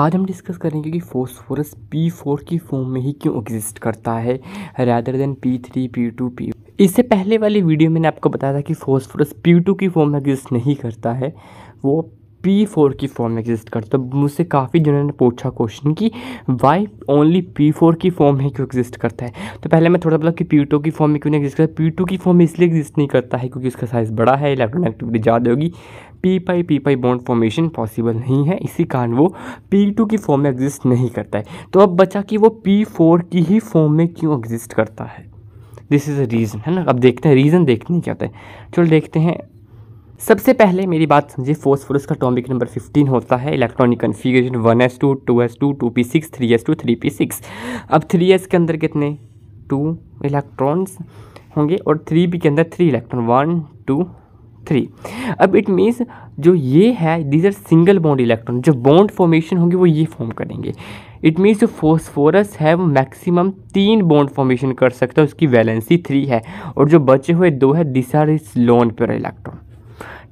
आज हम डिस्कस करेंगे कि फॉस्फोरस पी फोर की फॉर्म में ही क्यों एग्जिस्ट करता है rather than P three P two P इससे पहले वाली वीडियो मैंने आपको बताया था कि फॉस्फोरस पी टू की फॉर्म में एग्जिस्ट नहीं करता है वो पी फोर की फॉर्म में एग्जिस्ट करता है मुझसे काफ़ी जनों ने पूछा क्वेश्चन कि वाई ओनली पी फोर की फॉर्म में क्यों एग्जिस्ट करता है तो पहले मैं थोड़ा बोला कि पी टू की फॉर्म में क्यों नहीं एग्जिस्ट करता पी टू की फॉर्म में इसलिए एग्जिस्ट नहीं करता है क्योंकि उसका साइज़ बड़ा है इलेक्ट्रॉन एक्टिविटी ज़्यादा होगी P pi P pi bond formation possible नहीं है इसी कारण वो पी टू की फॉर्म में एग्जिस्ट नहीं करता है तो अब बचा कि वो पी फोर की ही फॉर्म में क्यों एग्जिस्ट करता है दिस इज़ अ रीज़न है ना अब देखते हैं रीज़न देखने क्या होता है चलो देखते हैं सबसे पहले मेरी बात समझिए फोर्स का टॉमिक नंबर 15 होता है electronic one S S two two two two P six three S two three P six अब थ्री एस के अंदर कितने टू इलेक्ट्रॉन्स होंगे और थ्री पी के अंदर three electron one two three अब इट मीन्स जो ये है these are single bond electron जो बॉन्ड फॉर्मेशन होंगे वो ये फॉर्म करेंगे इट मीन्स जो फोस्फोरस है वो मैक्सिमम तीन बॉन्ड फॉर्मेशन कर सकता है उसकी वैलेंसी थ्री है और जो बचे हुए दो है this are is lone pair electron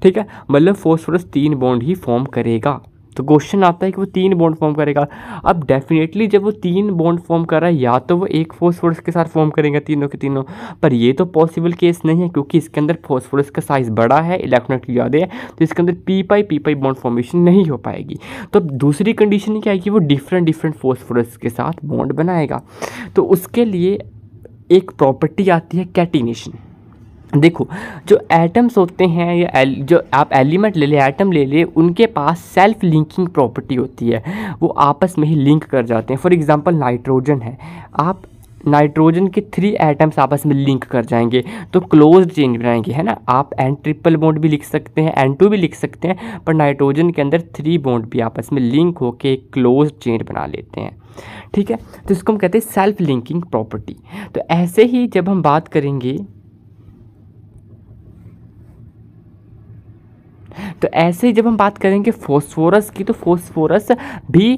ठीक है मतलब फोस्फोरस तीन बॉन्ड ही फॉर्म करेगा तो क्वेश्चन आता है कि वो तीन बॉन्ड फॉर्म करेगा अब डेफिनेटली जब वो तीन बॉन्ड फॉर्म कर रहा है या तो वो एक फोर्स के साथ फॉर्म करेंगे तीनों के तीनों पर ये तो पॉसिबल केस नहीं है क्योंकि इसके अंदर फोस्फोरस का साइज़ बड़ा है इलेक्ट्रॉनिक ज़्यादा है तो इसके अंदर P pi P pi bond formation नहीं हो पाएगी तो दूसरी कंडीशन क्या है कि वो डिफरेंट डिफरेंट फोर्स के साथ बॉन्ड बनाएगा तो उसके लिए एक प्रॉपर्टी आती है कैटिनेशन देखो जो एटम्स होते हैं या जो आप एलिमेंट ले लें एटम ले लें उनके पास सेल्फ लिंकिंग प्रॉपर्टी होती है वो आपस में ही लिंक कर जाते हैं फॉर एग्जांपल नाइट्रोजन है आप नाइट्रोजन के थ्री एटम्स आपस में लिंक कर जाएंगे तो क्लोज चेन बनाएंगे है ना आप एन ट्रिपल बॉन्ड भी लिख सकते हैं एन टू भी लिख सकते हैं पर नाइट्रोजन के अंदर थ्री बॉन्ड भी आपस में लिंक होकर एक क्लोज चेन बना लेते हैं ठीक है तो इसको हम कहते हैं सेल्फ लिंकिंग प्रॉपर्टी तो ऐसे ही जब हम बात करेंगे तो ऐसे ही जब हम बात करेंगे फॉस्फोरस की तो फॉस्फोरस भी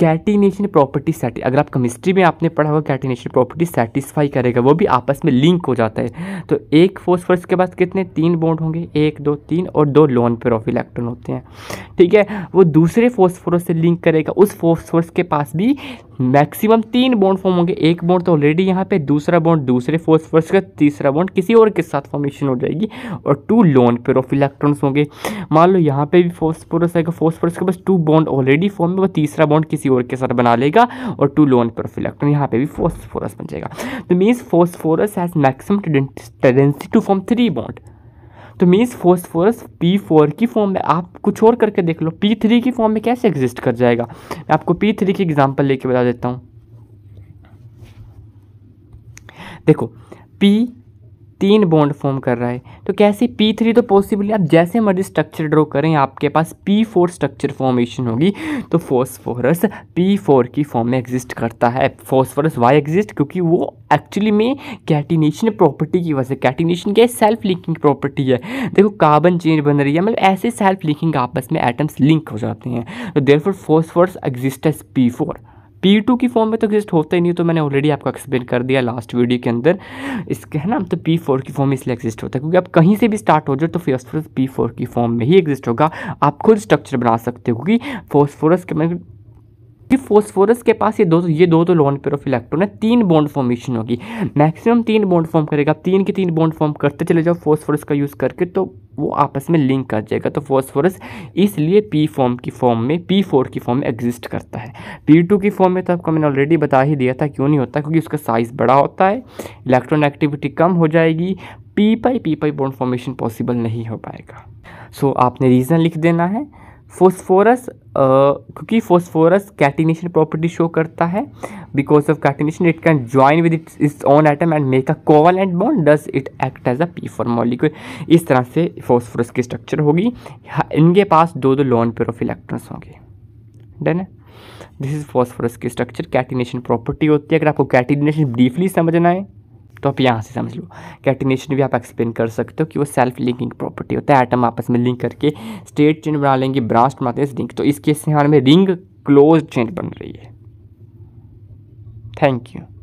कैटिनेशन प्रॉपर्टी सैटि अगर आप केमिस्ट्री में आपने पढ़ा होगा कैटिनेशन प्रॉपर्टी सेटिस्फाई करेगा वो भी आपस में लिंक हो जाता है तो एक फोस्फोरस के पास कितने तीन बॉन्ड होंगे एक दो तीन और दो लोन पेर ऑफ इलेक्ट्रॉन होते हैं ठीक है वो दूसरे फोस्फोरस से लिंक करेगा उस फोस्फोरस के पास भी मैक्सिमम तीन बॉन्ड फॉर्म होंगे एक बॉन्ड तो ऑलरेडी यहाँ पे दूसरा बॉन्ड दूसरे फर्स्ट का तीसरा बॉन्ड किसी और के साथ फॉर्मेशन हो जाएगी और two lone pair of electrons होंगे मान लो यहाँ पे भी फोस्फोरस आएगा फोस्फोरस का बस टू बॉन्ड ऑलरेडी फॉर्म है वो तीसरा बॉन्ड किसी और के साथ बना लेगा और two lone pair of electron यहाँ पे भी फोस्फोरस बन जाएगा तो means phosphorus has maximum tendency to form three bond तो मीन्स फोस्फोरस पी फोर की फॉर्म में आप कुछ और करके देख लो पी थ्री की फॉर्म में कैसे एग्जिस्ट कर जाएगा मैं आपको पी थ्री की एग्जाम्पल लेके बता देता हूँ देखो पी तीन बॉन्ड फॉर्म कर रहा है तो कैसे पी थ्री तो पॉसिबल है आप जैसे मर्जी स्ट्रक्चर ड्रॉ करें आपके पास पी फोर स्ट्रक्चर फॉर्मेशन होगी तो फॉस्फोरस पी फोर की फॉर्म में एग्जिस्ट करता है फॉस्फोरस वाई एग्जिस्ट क्योंकि वो एक्चुअली में कैटिनेशन प्रॉपर्टी की वजह से कैटिनेशन क्या है सेल्फ लिंकिंग प्रॉपर्टी है देखो कार्बन चेन बन रही है मतलब ऐसे सेल्फ लिंकिंग आपस में एटम्स लिंक हो जाते हैं तो there four phosphorus exist as P four P two की फॉर्म में तो एग्जिस्ट होता ही नहीं तो मैंने ऑलरेडी आपको एक्सप्लेन कर दिया लास्ट वीडियो के अंदर इसके है ना तो पी फोर की फॉर्म इसलिए एग्जिस्ट होता है क्योंकि आप कहीं से भी स्टार्ट हो जाए तो फॉस्फोरस पी फोर की फॉर्म में ही एग्जिस्ट होगा आप खुद स्ट्रक्चर बना सकते हो क्योंकि फॉस्फोरस के क्योंकि फोस्फोरस के पास ये दो तो- ये दो तो लोन पेर ऑफ इलेक्ट्रॉन है तीन बॉन्ड फॉर्मेशन होगी मैक्सिमम तीन बॉन्ड फॉर्म करेगा आप तीन के तीन बॉन्ड फॉर्म करते चले जाओ फोस्फोरस का यूज़ करके तो वो आपस में लिंक कर जाएगा तो फोस्फोरस इसलिए पी फॉर्म की फॉर्म में पी फोर की फॉर्म में एग्जिस्ट करता है पी टू की फॉर्म में तो आपको मैंने ऑलरेडी बता ही दिया था क्यों नहीं होता क्योंकि उसका साइज़ बड़ा होता है इलेक्ट्रॉन एक्टिविटी कम हो जाएगी P pi P pi bond formation possible नहीं हो पाएगा सो so, आपने रीज़न लिख देना है फोस्फोरस uh, क्योंकि फोस्फोरस कैटिनेशन प्रॉपर्टी शो करता है because of catenation it can join with its its own atom and make a covalent bond does it act as a P four molecule इस तरह से phosphorus की structure होगी हाँ, इनके पास दो दो लॉन पेयर ऑफ इलेक्ट्रॉन्स होंगे डन है दिस इज फॉस्फोरस की स्ट्रक्चर कैटिनेशन प्रॉपर्टी होती है अगर आपको कैटिनेशन ब्रीफली समझना है तो आप यहाँ से समझ लो कैटिनेशन भी आप एक्सप्लेन कर सकते हो कि वो सेल्फ लिंकिंग प्रॉपर्टी होता है एटम आपस में लिंक करके स्ट्रेट चेन बना लेंगे ब्रांच बनाते हैं लिंक तो इस केस हमारे में रिंग क्लोज चेन बन रही है थैंक यू